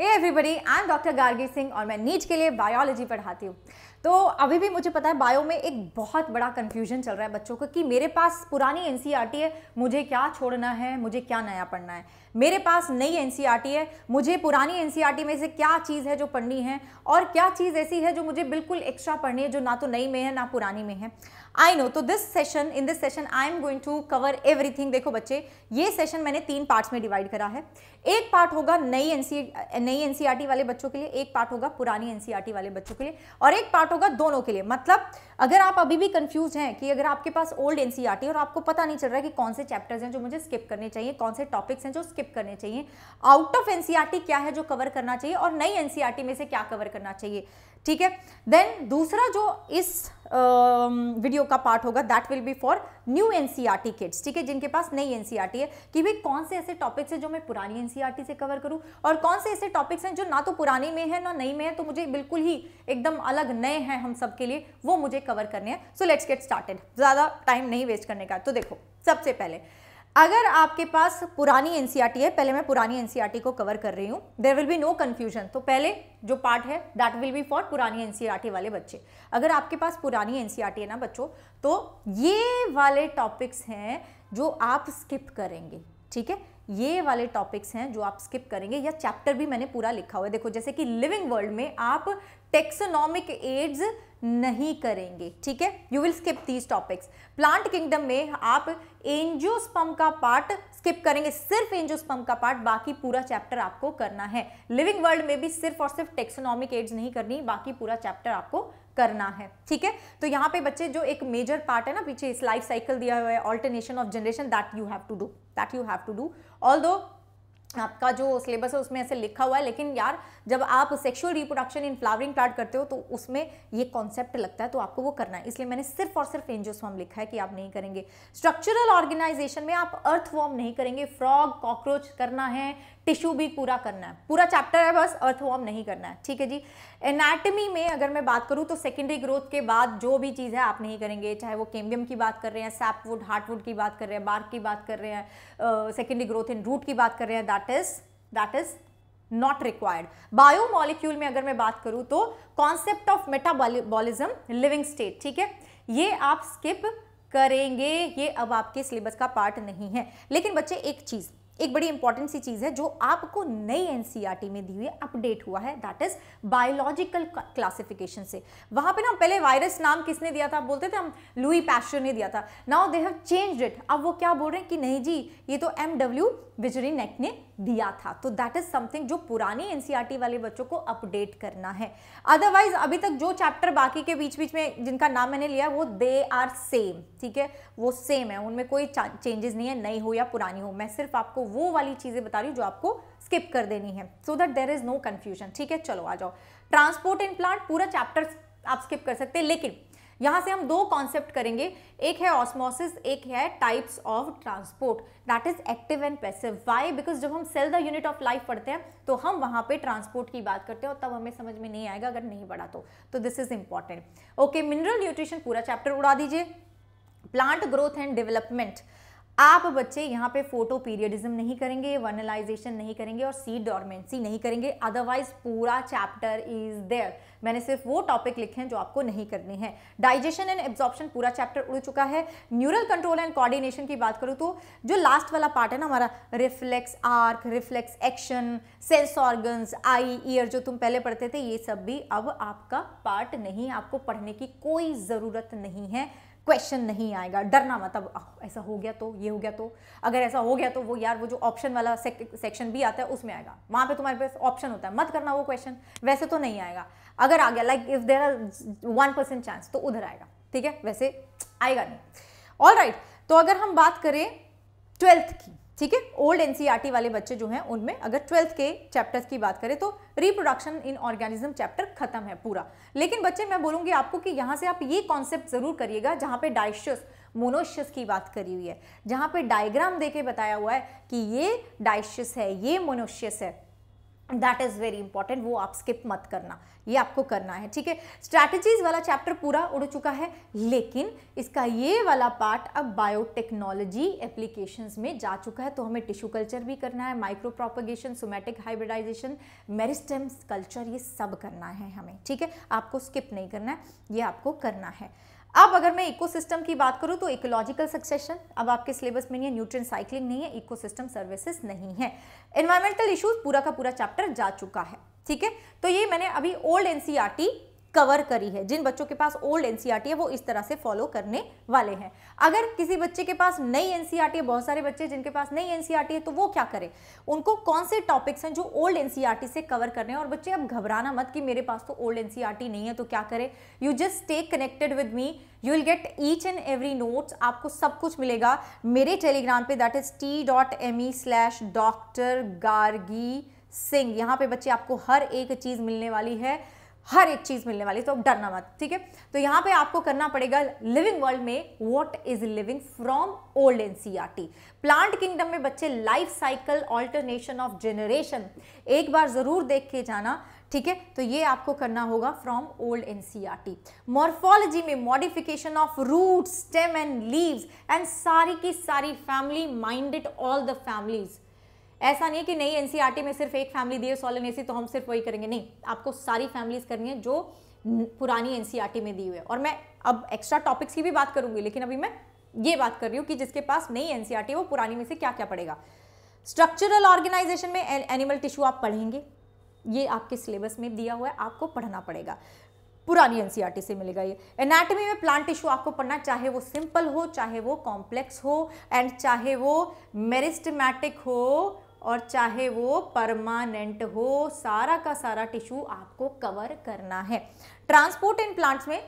hey everybody I am doctor Gargi Singh और मैं NEET के लिए बायोलॉजी पढ़ाती हूँ तो अभी भी मुझे पता है बायो में एक बहुत बड़ा कन्फ्यूजन चल रहा है बच्चों को कि मेरे पास पुरानी एन e है मुझे क्या छोड़ना है मुझे क्या नया पढ़ना है मेरे पास नई एन e है मुझे पुरानी एन e में से क्या चीज़ है जो पढ़नी है और क्या चीज़ ऐसी है जो मुझे बिल्कुल एक्स्ट्रा पढ़नी है जो ना तो नई में है ना पुरानी में है आई नो तो this session in this session I am going to cover everything देखो बच्चे ये सेशन मैंने तीन पार्ट्स में डिवाइड करा है एक पार्ट होगा नई एनसी नई एनसीईआरटी e वाले बच्चों के लिए एक पार्ट होगा पुरानी एनसीईआरटी e वाले बच्चों के लिए और एक पार्ट होगा दोनों के लिए मतलब अगर आप अभी भी कंफ्यूज हैं कि अगर आपके पास ओल्ड एनसीईआरटी e और आपको पता नहीं चल रहा है कि कौन से चैप्टर्स हैं जो मुझे स्किप करने चाहिए कौन से टॉपिक्स हैं जो स्किप करने चाहिए आउट ऑफ एनसीईआरटी क्या है जो कवर करना चाहिए और नई एनसीईआरटी में से क्या कवर करना चाहिए ठीक है देन दूसरा जो इस वीडियो का पार्ट होगा that will be for new T kids ठीक है जिनके पास नई टी e है कि भाई कौन से ऐसे टॉपिक्स हैं जो मैं पुरानी टी e से कवर करूं और कौन से ऐसे टॉपिक्स हैं जो ना तो पुराने में है ना नई में है तो मुझे बिल्कुल ही एकदम अलग नए हैं हम सबके लिए वो मुझे कवर करने हैं सो लेट्स गेट स्टार्टेड ज़्यादा टाइम नहीं वेस्ट करने का तो देखो सबसे पहले अगर आपके पास पुरानी एनसीईआरटी e है पहले मैं पुरानी एनसीईआरटी e को कवर कर रही हूँ there will be no confusion तो पहले जो पार्ट है दैट विल बी फॉर पुरानी एनसीईआरटी e वाले बच्चे अगर आपके पास पुरानी एनसीईआरटी है ना बच्चों तो ये वाले टॉपिक्स हैं जो आप स्किप करेंगे ठीक है ये वाले टॉपिक्स हैं जो आप स्किप करेंगे या चैप्टर भी मैंने पूरा लिखा हुआ है देखो जैसे कि लिविंग वर्ल्ड में आप टेक्सोनॉमिक एड्स नहीं करेंगे ठीक है you will skip these topics plant kingdom में आप एंजियोस्पम का पार्ट स्किप करेंगे सिर्फ एंजियोस्पम का पार्ट बाकी पूरा चैप्टर आपको करना है लिविंग वर्ल्ड में भी सिर्फ और सिर्फ टेक्सोनॉमिक एड्स नहीं करनी बाकी पूरा चैप्टर आपको करना है ठीक है तो यहाँ पे बच्चे जो एक मेजर पार्ट है ना पीछे इस लाइफ साइकिल दिया हुआ है alternation of generation that you have to do that you have to do although आपका जो सिलेबस है उसमें ऐसे लिखा हुआ है लेकिन यार जब आप sexual reproduction in flowering plant करते हो तो उसमें ये कॉन्सेप्ट लगता है तो आपको वो करना है इसलिए मैंने सिर्फ और सिर्फ फॉर्म लिखा है कि आप नहीं करेंगे स्ट्रक्चरल ऑर्गेनाइजेशन में आप अर्थ फॉर्म नहीं करेंगे फ्रॉग कॉकरोच करना है टिश्यू भी पूरा करना है पूरा चैप्टर है बस अर्थवॉर्म नहीं करना है ठीक है जी एनाटमी में अगर मैं बात करूँ तो सेकेंडरी ग्रोथ के बाद जो भी चीज़ है आप नहीं करेंगे चाहे वो केम्बियम की बात कर रहे हैं सैपवुड हार्टवुड की बात कर रहे हैं बार्क की बात कर रहे हैं सेकेंडरी ग्रोथ इन रूट की बात कर रहे हैं that is that is not required biomolecule में अगर मैं बात करूँ तो concept of metabolism living state ठीक है ये आप स्किप करेंगे ये अब आपके सिलेबस का पार्ट नहीं है लेकिन बच्चे एक चीज़ एक बड़ी इंपॉर्टेंट सी चीज़ है जो आपको नई एनसीईआरटी e में दी हुई अपडेट हुआ है दैट इज बायोलॉजिकल क्लासिफिकेशन से वहां पे ना पहले वायरस नाम किसने दिया था बोलते थे हम लुई पैश्चर ने दिया था now they have changed it अब वो क्या बोल रहे हैं कि नहीं जी ये तो एमडब्ल्यू विजरी नेक ने दिया था तो दैट इज समथिंग जो पुरानी एनसीईआरटी e वाले बच्चों को अपडेट करना है अदरवाइज अभी तक जो चैप्टर बाकी के बीच बीच में जिनका नाम मैंने लिया वो दे आर सेम ठीक है वो सेम है उनमें कोई चेंजेस नहीं है नई हो या पुरानी हो मैं सिर्फ आपको वो वाली चीज़ें बता रही हूँ जो आपको स्किप कर देनी है so that there is no confusion ठीक है चलो आ जाओ ट्रांसपोर्ट इन प्लांट पूरा चैप्टर आप स्किप कर सकते हैं लेकिन यहां से हम दो कॉन्सेप्ट करेंगे एक है ऑस्मोसिस एक है types of transport that is active and passive why because जब हम cell the unit of life पढ़ते हैं तो हम वहां पे ट्रांसपोर्ट की बात करते हैं और तब हमें समझ में नहीं आएगा अगर नहीं पढ़ा तो, तो this is important okay mineral nutrition पूरा चैप्टर उड़ा दीजिए प्लांट ग्रोथ एंड डेवलपमेंट आप बच्चे यहाँ पे फोटो पीरियडिज्म नहीं करेंगे वर्नलाइजेशन नहीं करेंगे और सी डॉर्मेंसी नहीं करेंगे अदरवाइज पूरा चैप्टर इज देयर मैंने सिर्फ वो टॉपिक लिखे हैं जो आपको नहीं करने हैं डाइजेशन एंड एब्जॉर्प्शन पूरा चैप्टर उड़ चुका है न्यूरल कंट्रोल एंड कोऑर्डिनेशन की बात करूँ तो जो लास्ट वाला पार्ट है ना हमारा reflex arc reflex action sense organs eye ear जो तुम पहले पढ़ते थे ये सब भी अब आपका पार्ट नहीं आपको पढ़ने की कोई ज़रूरत नहीं है क्वेश्चन नहीं आएगा डरना मतलब ऐसा हो गया तो ये हो गया तो अगर ऐसा हो गया तो वो यार वो जो ऑप्शन वाला सेक्शन भी आता है उसमें आएगा वहाँ पे तुम्हारे पास ऑप्शन होता है मत करना वो क्वेश्चन वैसे तो नहीं आएगा अगर आ गया like if there are one percent chance तो उधर आएगा ठीक है वैसे आएगा नहीं ऑल राइट right, तो अगर हम बात करें ट्वेल्थ की ठीक है ओल्ड एनसीईआरटी e वाले बच्चे जो हैं उनमें अगर ट्वेल्थ के चैप्टर्स की बात करें तो रिप्रोडक्शन इन ऑर्गेनिज्म चैप्टर खत्म है पूरा लेकिन बच्चे मैं बोलूंगी आपको कि यहाँ से आप ये कॉन्सेप्ट ज़रूर करिएगा जहाँ पे डाइशियस मोनोशियस की बात करी हुई है जहाँ पे डायग्राम दे के बताया हुआ है कि ये डाइशियस है ये मोनोशियस है दैट इज़ वेरी इंपॉर्टेंट वो आप स्किप मत करना ये आपको करना है ठीक है स्ट्रैटेजीज वाला चैप्टर पूरा उड़ चुका है लेकिन इसका ये वाला पार्ट अब बायोटेक्नोलॉजी एप्लीकेशंस में जा चुका है तो हमें टिश्यू कल्चर भी करना है micro propagation somatic hybridisation meristems culture ये सब करना है हमें ठीक है आपको स्किप नहीं करना है ये आपको करना है अब अगर मैं इकोसिस्टम की बात करूं तो इकोलॉजिकल सक्सेशन अब आपके सिलेबस में नहीं है न्यूट्रन साइकिलिंग नहीं है इकोसिस्टम सर्विसेज नहीं है एनवायरमेंटल इश्यूज पूरा का पूरा चैप्टर जा चुका है ठीक है तो ये मैंने अभी ओल्ड एनसीआरटी कवर करी है जिन बच्चों के पास ओल्ड एनसीईआरटी e है वो इस तरह से फॉलो करने वाले हैं अगर किसी बच्चे के पास नई एनसीईआरटी e है बहुत सारे बच्चे जिनके पास नई एनसीईआरटी e है तो वो क्या करें उनको कौन से टॉपिक्स हैं जो ओल्ड एनसीईआरटी से कवर करने हैं और बच्चे अब घबराना मत कि मेरे पास तो ओल्ड एनसीईआरटी नहीं है तो क्या करें you just stay connected with me you will get each and every notes आपको सब कुछ मिलेगा मेरे टेलीग्राम पे that is T dot M E slash doctor Gargi Singh यहाँ पे बच्चे आपको हर एक चीज़ मिलने वाली है हर एक चीज़ मिलने वाली तो अब डरना मत ठीक है तो यहाँ पे आपको करना पड़ेगा लिविंग वर्ल्ड में what is living from old NCERT plant kingdom में बच्चे life cycle alternation of generation एक बार ज़रूर देख के जाना ठीक है तो ये आपको करना होगा फ्रॉम ओल्ड एनसीईआरटी मॉर्फोलॉजी में modification of root stem and leaves and सारी की सारी family minded all the families ऐसा नहीं है कि नई एनसीईआरटी e में सिर्फ एक फैमिली दी है सोलन एसी तो हम सिर्फ वही करेंगे नहीं आपको सारी फैमिलीज करनी है जो पुरानी एनसीईआरटी e में दी हुई है और मैं अब एक्स्ट्रा टॉपिक्स की भी बात करूंगी लेकिन अभी मैं ये बात कर रही हूँ कि जिसके पास नई e है वो पुरानी में से क्या क्या पड़ेगा स्ट्रक्चरल ऑर्गेनाइजेशन में एनिमल टिश्यू आप पढ़ेंगे ये आपके सिलेबस में दिया हुआ है आपको पढ़ना पड़ेगा पुरानी एनसीईआरटी से मिलेगा ये एनाटमी में प्लांट टिश्यू आपको पढ़ना चाहे वो सिंपल हो चाहे वो कॉम्प्लेक्स हो एंड चाहे वो मेरिस्टमैटिक हो और चाहे वो परमानेंट हो सारा का सारा टिश्यू आपको कवर करना है ट्रांसपोर्ट इन प्लांट्स में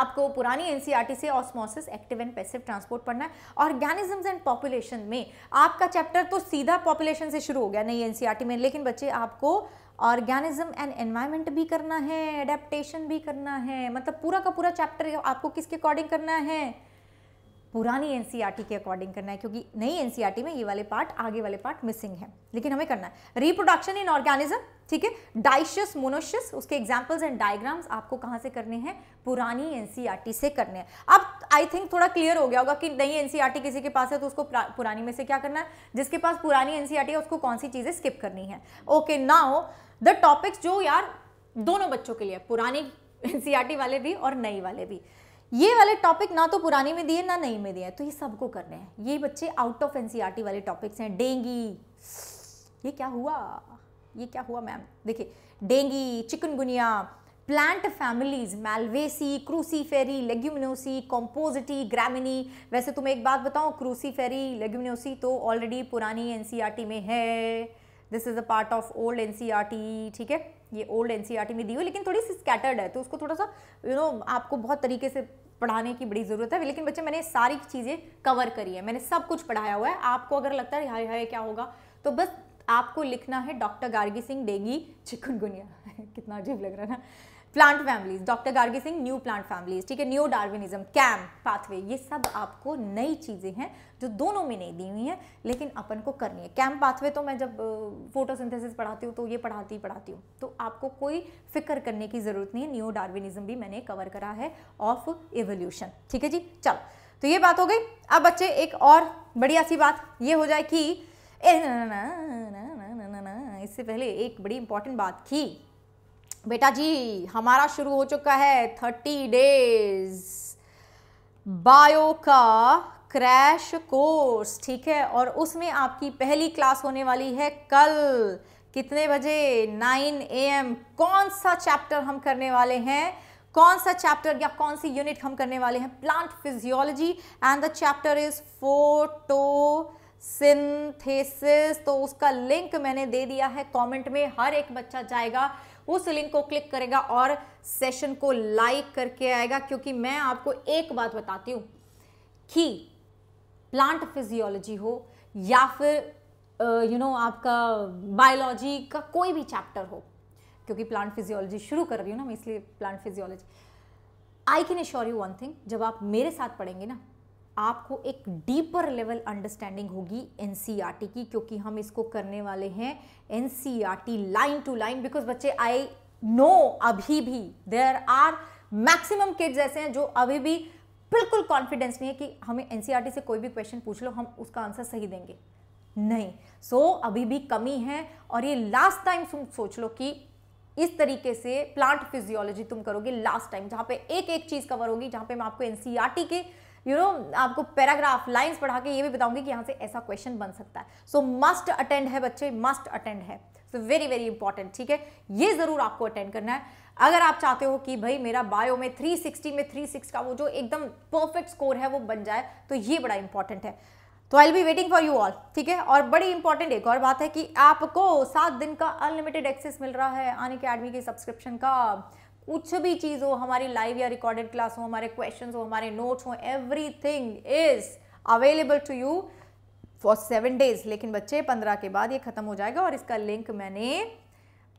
आपको पुरानी एनसीईआरटी e से osmosis active and passive transport पढ़ना है ऑर्गेनिजम्स एंड पॉपुलेशन में आपका चैप्टर तो सीधा पॉपुलेशन से शुरू हो गया नहीं एनसीईआरटी e में लेकिन बच्चे आपको ऑर्गेनिज्म एंड एनवायरमेंट भी करना है एडेप्टेशन भी करना है मतलब पूरा का पूरा चैप्टर आपको किसके अकॉर्डिंग करना है पुरानी एन e के अकॉर्डिंग करना है क्योंकि नई एन e में ये वाले पार्ट आगे वाले पार्ट मिसिंग है लेकिन हमें करना है रिप्रोडक्शन इन ऑर्गेनिज्म ठीक है डाइशियस मोनोशियस उसके एग्जाम्पल्स एंड डायग्राम्स आपको कहाँ से करने हैं पुरानी एन e से करने हैं अब आई थिंक थोड़ा क्लियर हो गया होगा कि नई एन किसी के पास है तो उसको पुरानी में से क्या करना है जिसके पास पुरानी एन है उसको कौन सी चीज़ें स्किप करनी है ओके नाउ द टॉपिक्स जो यार दोनों बच्चों के लिए पुरानी एन वाले भी और नई वाले भी ये वाले टॉपिक ना तो पुराने में दिए ना नई में दिए तो ये सबको करने हैं ये बच्चे आउट ऑफ एनसीईआरटी वाले टॉपिक्स हैं डेंगी ये क्या हुआ ये क्या हुआ मैम देखिए dengue chikungunya plant families Malvaceae Cruciferae Leguminosae Compositae Gramineae वैसे तुम्हें एक बात बताऊं क्रूसीफेरी लेग्यूमिनोसी तो ऑलरेडी पुरानी एनसीईआरटी e में है this is a part of old N ठीक है ये ओल्ड एन e में दी हुई लेकिन थोड़ी सी स्कैटर्ड है तो उसको थोड़ा सा यू you नो know, आपको बहुत तरीके से पढ़ाने की बड़ी ज़रूरत है लेकिन बच्चे मैंने सारी चीज़ें कवर करी है मैंने सब कुछ पढ़ाया हुआ है आपको अगर लगता है हाय हाय क्या होगा तो बस आपको लिखना है doctor Gargi Singh dengue chikungunya कितना अजीब लग रहा है ना plant families doctor Gargi Singh new plant families ठीक है न्यू डार्विनिज्म कैम पाथवे ये सब आपको नई चीज़ें हैं जो दोनों में नहीं दी हुई हैं लेकिन अपन को करनी है कैम पाथवे तो मैं जब फोटोसिंथेसिस पढ़ाती हूँ तो ये पढ़ाती ही पढ़ाती हूँ तो आपको कोई फिक्र करने की ज़रूरत नहीं है न्यू डार्विनिज्म भी मैंने कवर करा है ऑफ एवोल्यूशन ठीक है जी चलो तो ये बात हो गई अब बच्चे एक और बढ़िया सी बात ये हो जाए कि इससे पहले एक बड़ी इंपॉर्टेंट बात की बेटा जी हमारा शुरू हो चुका है थर्टी डेज बायो का क्रैश कोर्स ठीक है और उसमें आपकी पहली क्लास होने वाली है कल कितने बजे नाइन ए एम कौन सा चैप्टर हम करने वाले हैं कौन सा चैप्टर या कौन सी यूनिट हम करने वाले हैं plant physiology and the chapter is photosynthesis तो उसका लिंक मैंने दे दिया है कमेंट में हर एक बच्चा जाएगा उस लिंक को क्लिक करेगा और सेशन को लाइक करके आएगा क्योंकि मैं आपको एक बात बताती हूँ कि प्लांट फिजियोलॉजी हो या फिर you uh, know you know, आपका बायोलॉजी का कोई भी चैप्टर हो क्योंकि प्लांट फिजियोलॉजी शुरू कर रही हूँ ना मैं इसलिए plant physiology I can assure you one thing जब आप मेरे साथ पढ़ेंगे ना आपको एक डीपर लेवल अंडरस्टैंडिंग होगी एन e की क्योंकि हम इसको करने वाले हैं N line to line because बच्चे आई नो अभी भी देर आर मैक्सिमम किड्स ऐसे हैं जो अभी भी बिल्कुल कॉन्फिडेंस नहीं है कि हमें एन e से कोई भी क्वेश्चन पूछ लो हम उसका आंसर सही देंगे नहीं सो so, अभी भी कमी है और ये लास्ट टाइम सोच लो कि इस तरीके से प्लांट फिजियोलॉजी तुम करोगे लास्ट टाइम जहां पे एक एक चीज़ कवर होगी जहां पे मैं आपको एन e के यू you नो know, आपको पैराग्राफ लाइंस पढ़ा के ये भी बताऊंगी कि यहाँ से ऐसा क्वेश्चन बन सकता है सो मस्ट अटेंड है बच्चे मस्ट अटेंड है सो वेरी वेरी इंपॉर्टेंट ठीक है ये ज़रूर आपको अटेंड करना है अगर आप चाहते हो कि भाई मेरा बायो में 360 में सिक्स का वो जो एकदम परफेक्ट स्कोर है वो बन जाए तो ये बड़ा इंपॉर्टेंट है तो I be waiting for you all ठीक है और बड़ी इंपॉर्टेंट एक और बात है कि आपको सात दिन का अनलिमिटेड एक्सेस मिल रहा है आने के आदमी के सब्सक्रिप्शन का कुछ भी चीज़ हो हमारी लाइव या रिकॉर्डेड क्लास हो हमारे क्वेश्चन हो हमारे नोट हो everything is available to you for seven days लेकिन बच्चे पंद्रह के बाद ये ख़त्म हो जाएगा और इसका लिंक मैंने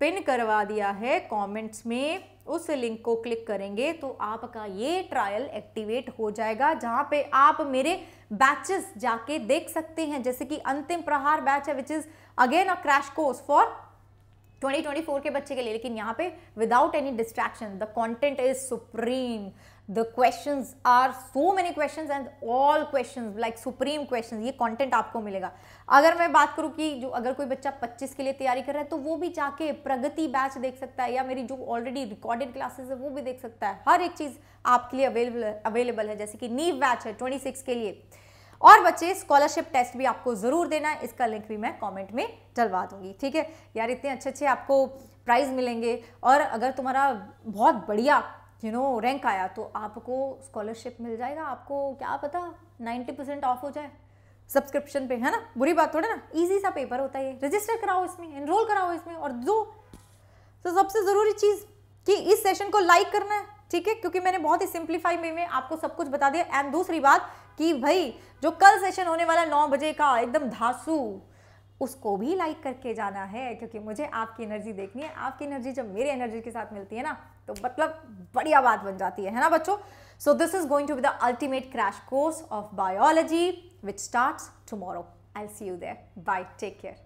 पिन करवा दिया है कमेंट्स में उस लिंक को क्लिक करेंगे तो आपका ये ट्रायल एक्टिवेट हो जाएगा जहां पे आप मेरे बैचेस जाके देख सकते हैं जैसे कि अंतिम प्रहार बैच है which is again a crash course for 2024 के बच्चे के लिए लेकिन यहाँ पे without any distraction the content is supreme the question are so many question and all question like supreme question ये कॉन्टेंट आपको मिलेगा अगर मैं बात करूँ कि जो अगर कोई बच्चा 25 के लिए तैयारी कर रहा है तो वो भी जाके प्रगति बैच देख सकता है या मेरी जो ऑलरेडी रिकॉर्डेड क्लासेस है वो भी देख सकता है हर एक चीज़ आपके लिए अवेलेबल अवेलेबल है जैसे कि नीव बैच है ट्वेंटी के लिए और बच्चे स्कॉलरशिप टेस्ट भी आपको ज़रूर देना है इसका लिंक भी मैं कमेंट में डलवा दूंगी ठीक है यार इतने अच्छे अच्छे आपको प्राइज़ मिलेंगे और अगर तुम्हारा बहुत बढ़िया यू नो रैंक आया तो आपको स्कॉलरशिप मिल जाएगा आपको क्या पता 90 परसेंट ऑफ हो जाए सब्सक्रिप्शन पे है ना बुरी बात थोड़ा ना इजी सा पेपर होता है रजिस्टर कराओ इसमें इनरोल कराओ इसमें और दो तो सबसे ज़रूरी चीज़ कि इस सेशन को लाइक करना है ठीक है क्योंकि मैंने बहुत ही सिंप्लीफाई वे में आपको सब कुछ बता दिया एंड दूसरी बात कि भाई जो कल सेशन होने वाला नौ बजे का एकदम धासू उसको भी लाइक करके जाना है क्योंकि मुझे आपकी एनर्जी देखनी है आपकी एनर्जी जब मेरी एनर्जी के साथ मिलती है ना तो मतलब बढ़िया बात बन जाती है है ना बच्चों so this is going to be the ultimate crash course of biology which start tomorrow I see you there bye take care